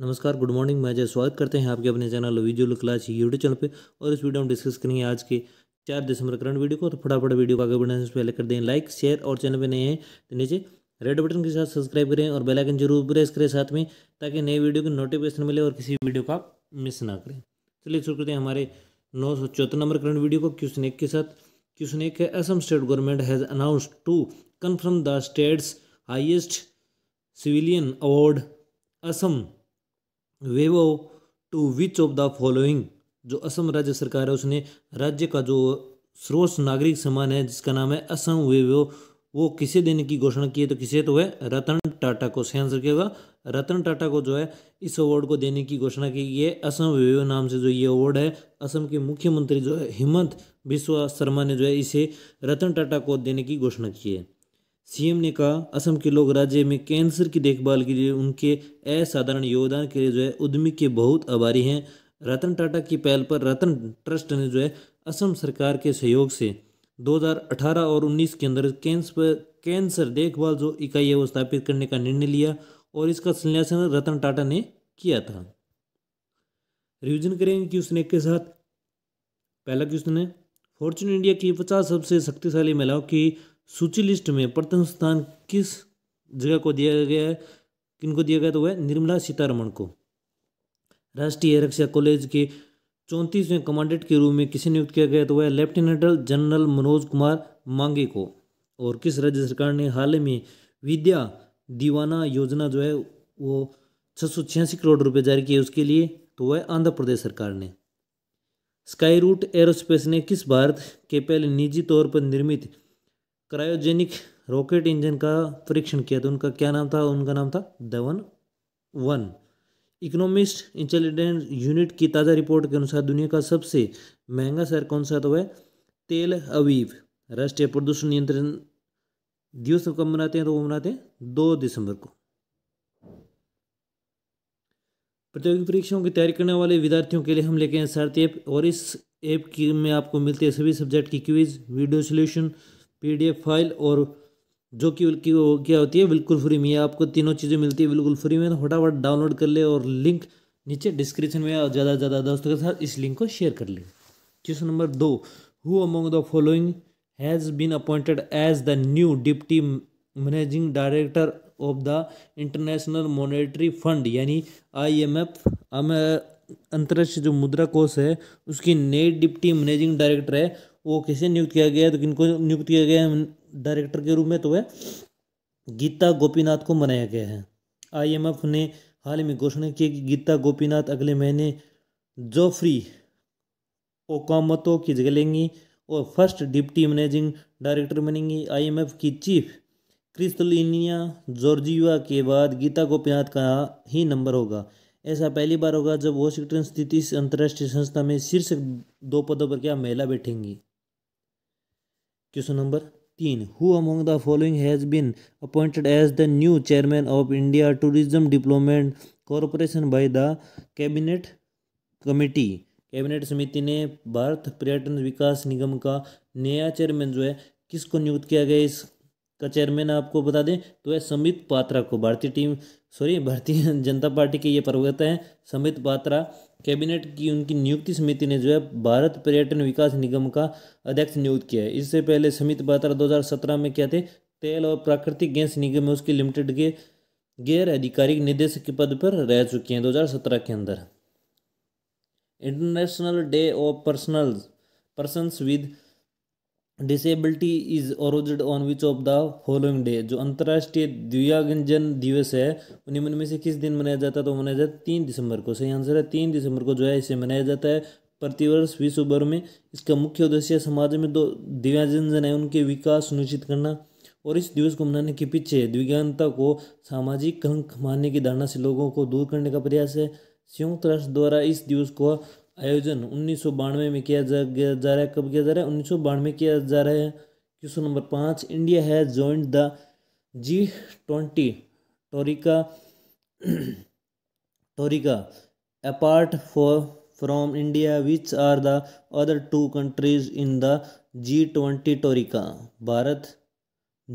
नमस्कार good morning मैं जय स्वागत करते हैं आपके अपने channel visual class YouTube channel पे और इस वीडियो में डिस्कस करेंगे आज के चार दिसंबर करंट वीडियो को तो फटाफट वीडियो को आगे बढ़ाने से पहले कर दें लाइक शेयर और चैनल पे नए हैं तो नीचे रेड बटन के साथ सब्सक्राइब करें और बेलाइकन जरूर प्रेस करें साथ में ताकि नए वीडियो की नोटिफिकेशन मिले और किसी वीडियो का मिस ना करें चलिए शुरू करते हैं हमारे नौ सौ चौथा नंबर करंट वीडियो को क्वेश्चन एक के साथ क्वेश्चन एक है Assam state government has announce to confirm the state's highest civilian award Assam Baibhav to which of the following जो असम राज्य सरकार है उसने राज्य का जो सर्वोच्च नागरिक सम्मान है जिसका नाम है असम वेवो वो किसे देने की घोषणा की है तो किसे तो है रतन टाटा को सही आंसर क्या होगा रतन टाटा को जो है इस अवार्ड को देने की घोषणा की गई है असम वेवो नाम से जो ये अवार्ड है असम के मुख्यमंत्री जो है हेमंत बिस्वा शर्मा ने जो है इसे रतन टाटा को देने की घोषणा की है सीएम ने कहा असम के लोग राज्य में कैंसर की देखभाल के लिए उनके असाधारण योगदान के लिए जो है उद्यमी के बहुत आभारी हैं रतन टाटा की पहल पर रतन ट्रस्ट ने जो है असम सरकार के सहयोग से 2018 और 19 के अंदर कैंसर कैंसर देखभाल जो इकाई है वो स्थापित करने का निर्णय लिया और इसका संन्यासन रतन टाटा ने किया था रिविजन करेंगे क्वेश्चन उसने के साथ पहला क्वेश्चन है फॉर्चून इंडिया की पचास सबसे शक्तिशाली महिलाओं की सूची लिस्ट में प्रथम स्थान किस जगह को दिया गया है को दिया गया तो वह निर्मला सीतारमण को राष्ट्रीय रक्षा कॉलेज के चौंतीसवें कमांडेंट के रूप में किसे नियुक्त किया गया तो वह लेफ्टिनेंट जनरल मनोज कुमार मांगे को और किस राज्य सरकार ने हाल ही में विद्या दीवाना योजना जो है वो छः करोड़ रुपए जारी किए उसके लिए तो वह आंध्र प्रदेश सरकार ने स्काई रूट एरोस्पेस ने किस भारत के पहले निजी तौर पर निर्मित क्रायोजेनिक रॉकेट इंजन का परीक्षण किया था उनका क्या नाम था उनका नाम था Dhawan one Economist Intelligence Unit की ताज़ा रिपोर्ट के अनुसार दुनिया का सबसे महंगा शहर कौन सा तो है तेल अवीव राष्ट्रीय प्रदूषण नियंत्रण दिवस कब मनाते हैं तो वो मनाते हैं दो दिसंबर को प्रतियोगी परीक्षाओं की तैयारी करने वाले विद्यार्थियों के लिए हम लेके हैं सारथी ऐप और इस ऐप की में आपको मिलते हैं सभी सब्जेक्ट की quiz video solution PDF file और जो कि उनकी वो क्या होती है बिल्कुल फ्री में आपको तीनों चीज़ें मिलती है बिल्कुल फ्री में तो फटाफट डाउनलोड कर ले और लिंक नीचे डिस्क्रिप्शन में ज़्यादा से ज़्यादा दोस्तों के साथ इस लिंक को शेयर कर ले क्वेश्चन नंबर दो who among the following has been appointed as the new deputy managing director of the International Monetary Fund यानी आईएमएफ अंतरराष्ट्रीय जो मुद्रा कोष है उसकी नई डिप्टी मैनेजिंग डायरेक्टर है वो कैसे नियुक्त किया गया तो किनको नियुक्त किया गया डायरेक्टर के रूप में तो वह गीता गोपीनाथ को मनाया गया है आईएमएफ ने हाल ही में घोषणा की कि गीता गोपीनाथ अगले महीने जोफ्री ओकामतो की जगह लेंगी और फर्स्ट डिप्टी मैनेजिंग डायरेक्टर बनेंगी आईएमएफ की चीफ क्रिस्टलिनिया जॉर्जिया के बाद गीता गोपीनाथ का ही नंबर होगा ऐसा पहली बार होगा जब वॉशिंगटन स्थित इस अंतर्राष्ट्रीय संस्था में शीर्ष दो पदों पर क्या महिला बैठेंगी क्वेश्चन नंबर तीन who among the following has been appointed as the new chairman of India tourism development corporation by the cabinet committee cabinet समिति ने भारत पर्यटन विकास निगम का नया चेयरमैन जो है किसको नियुक्त किया गया इस का चेयरमैन आपको बता दें तो है समित पात्रा को भारतीय टीम सॉरी भारतीय जनता पार्टी के ये प्रवक्ता हैं समित पात्रा कैबिनेट की उनकी नियुक्ति समिति ने जो है भारत पर्यटन विकास निगम का अध्यक्ष नियुक्त किया है इससे पहले समित पात्रा दो में क्या थे तेल और प्राकृतिक गैस निगम उसके लिमिटेड के गैर आधिकारिक निदेशक के पद पर रह चुके हैं दो के अंदर international day of personal persons with disability is observed on which of the following day जो अंतर्राष्ट्रीय दिव्यांगजन दिवस है उन्हें में से किस दिन मनाया जाता है तो मनाया जाता है तीन दिसंबर को सही आंसर है तीन दिसंबर को जो है इसे मनाया जाता है प्रतिवर्ष विश्व भर में इसका मुख्य उद्देश्य समाज में दो दिव्यांगजन है उनके विकास सुनिश्चित करना और इस दिवस को मनाने के पीछे दिव्यांगता को सामाजिक कंक मानने की धारणा से लोगों को दूर करने का प्रयास है संयुक्त राष्ट्र द्वारा इस दिवस को आयोजन उन्नीस में किया जा, जा रहा है कब किया जा रहा है उन्नीस में किया जा रहा है क्वेश्चन नंबर पाँच इंडिया है joined the G twenty troika troika apart for from India which are the other two countries in the G twenty troika Bharat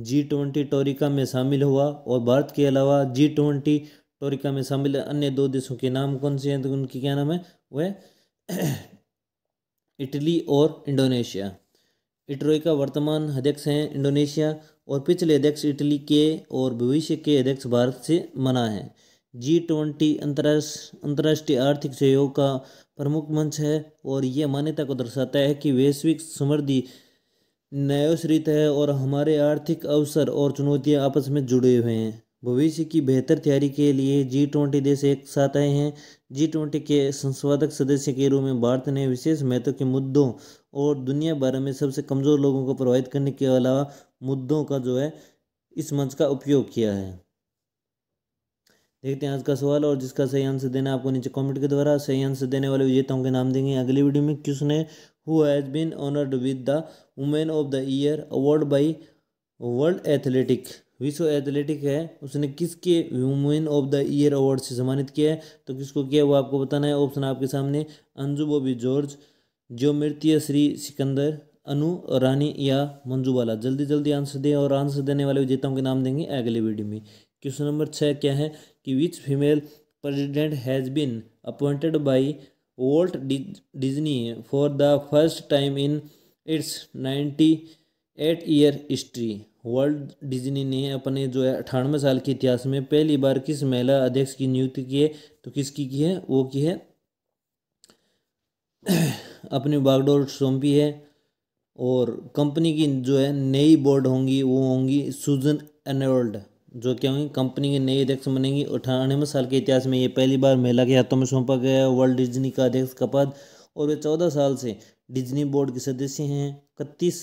G twenty troika में शामिल हुआ और भारत के अलावा जी ट्वेंटी टोरिका में शामिल अन्य दो देशों के नाम कौन से हैं तो उनके क्या नाम है वह इटली और इंडोनेशिया इटरोई का वर्तमान अध्यक्ष हैं इंडोनेशिया और पिछले अध्यक्ष इटली के और भविष्य के अध्यक्ष भारत से मना है जी ट्वेंटी अंतर्राष्ट्रीय आर्थिक सहयोग का प्रमुख मंच है और यह मान्यता को दर्शाता है कि वैश्विक समृद्धि न्यायोश्रित है और हमारे आर्थिक अवसर और चुनौतियां आपस में जुड़े हुए हैं भविष्य की बेहतर तैयारी के लिए जी ट्वेंटी देश एक साथ आए हैं जी ट्वेंटी के संस्वादक सदस्य के रूप में भारत ने विशेष महत्व के मुद्दों और दुनिया भर में सबसे कमज़ोर लोगों को प्रभावित करने के अलावा मुद्दों का जो है इस मंच का उपयोग किया है देखते हैं आज का सवाल और जिसका सही आंसर देना आपको नीचे कमेंट के द्वारा सही आंसर देने वाले विजेताओं के नाम देंगे अगली वीडियो में किसने who has been honoured with the women of the year award by World Athletic विश्व एथलेटिक है उसने किसके women of the year award से सम्मानित किया है तो किसको किया वो आपको बताना है ऑप्शन आपके सामने अंजू बॉबी जॉर्ज ज्योमृत्य श्री सिकंदर अनु रानी या मंजू बाला जल्दी जल्दी आंसर दें और आंसर देने वाले विजेताओं के नाम देंगे अगले वीडियो में क्वेश्चन नंबर छः क्या है कि which female president has been appointed by Walt Disney for the first time in its ninety eight year history world Disney ने अपने जो है अठानवे साल के इतिहास में पहली बार किस महिला अध्यक्ष की नियुक्ति की है तो किसकी की है वो की है अपने बागडोर सौंपी है और कंपनी की जो है नई बोर्ड होंगी वो होंगी सुजन एनोल्ड जो क्या होंगी कंपनी के नई अध्यक्ष बनेंगी अठानवे साल के इतिहास में ये पहली बार महिला के हाथों में सौंपा गया है वर्ल्ड डिज्नी का अध्यक्ष का पद और वे चौदह साल से डिज्नी बोर्ड के सदस्य हैं इकतीस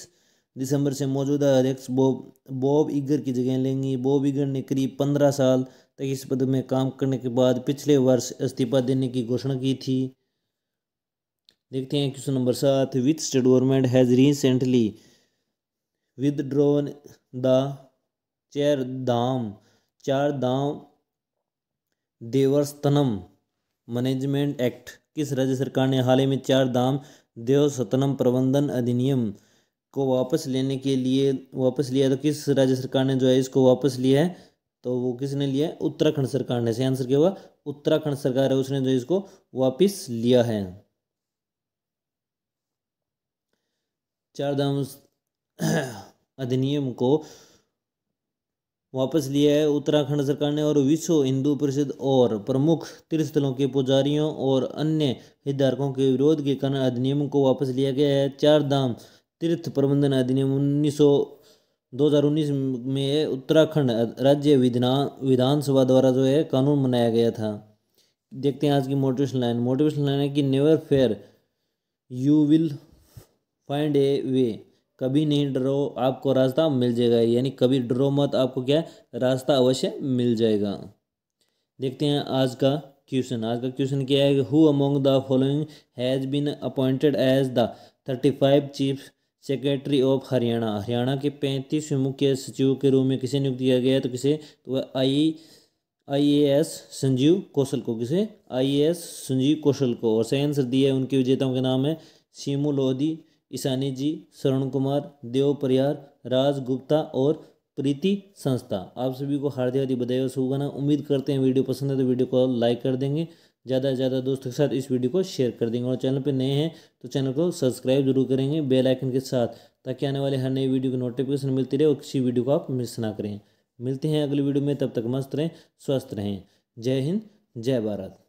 दिसंबर से मौजूदा अध्यक्ष बॉब बॉब ईगर की जगह लेंगी बॉब ईगर ने करीब पंद्रह साल तक इस पद में काम करने के बाद पिछले वर्ष इस्तीफा देने की घोषणा की थी देखते हैं क्वेश्चन नंबर सात with state government has recently drawn the Char Dham Char दाम देवस्तनम मैनेजमेंट एक्ट किस राज्य सरकार ने हाल ही में चार दाम देवस्तनम प्रबंधन अधिनियम को वापस लेने के लिए वापस लिया तो किस राज्य सरकार ने जो है इसको वापस लिया है तो वो किसने लिया है उत्तराखंड सरकार ने सही आंसर क्या हुआ उत्तराखंड सरकार है उसने जो इसको वापस लिया है चार धाम अधिनियम को वापस लिया है उत्तराखंड सरकार ने और विश्व हिंदू परिषद और प्रमुख तीर्थस्थलों के पुजारियों और अन्य हितधारकों के विरोध के कारण अधिनियम को वापस लिया गया है चार धाम तीर्थ प्रबंधन अधिनियम उन्नीस सौ में उत्तराखंड राज्य विधान विधानसभा द्वारा जो है कानून बनाया गया था देखते हैं आज की मोटिवेशन लाइन मोटिवेशन लाइन है कि never fear you will find a way कभी नहीं डरो आपको रास्ता मिल जाएगा यानी कभी डरो मत आपको क्या रास्ता अवश्य मिल जाएगा देखते हैं आज का क्वेश्चन आज का क्वेश्चन क्या है who among the following has been appointed as the thirty five chief secretary of Haryana Haryana के पैंतीसवें मुख्य सचिव के रूप में किसे नियुक्त किया गया है तो किसे तो वह आई आई ए एस संजीव कौशल को किसे आई ए एस संजीव कौशल को और सही आंसर दिया है उनके विजेताओं के नाम है सीमू लोधी ईसानी जी शरण कुमार देव परियार राज गुप्ता और प्रीति संस्था आप सभी को हार्दिक हार्दिक बधाई और शुभकामना उम्मीद करते हैं वीडियो पसंद है तो वीडियो को लाइक कर देंगे ज़्यादा से ज़्यादा दोस्तों के साथ इस वीडियो को शेयर कर देंगे और चैनल पर नए हैं तो चैनल को सब्सक्राइब जरूर करेंगे बेल आइकन के साथ ताकि आने वाले हर नई वीडियो की नोटिफिकेशन मिलती रहे और किसी वीडियो को आप मिस ना करें मिलते हैं अगली वीडियो में तब तक मस्त रहें स्वस्थ रहें जय हिंद जय भारत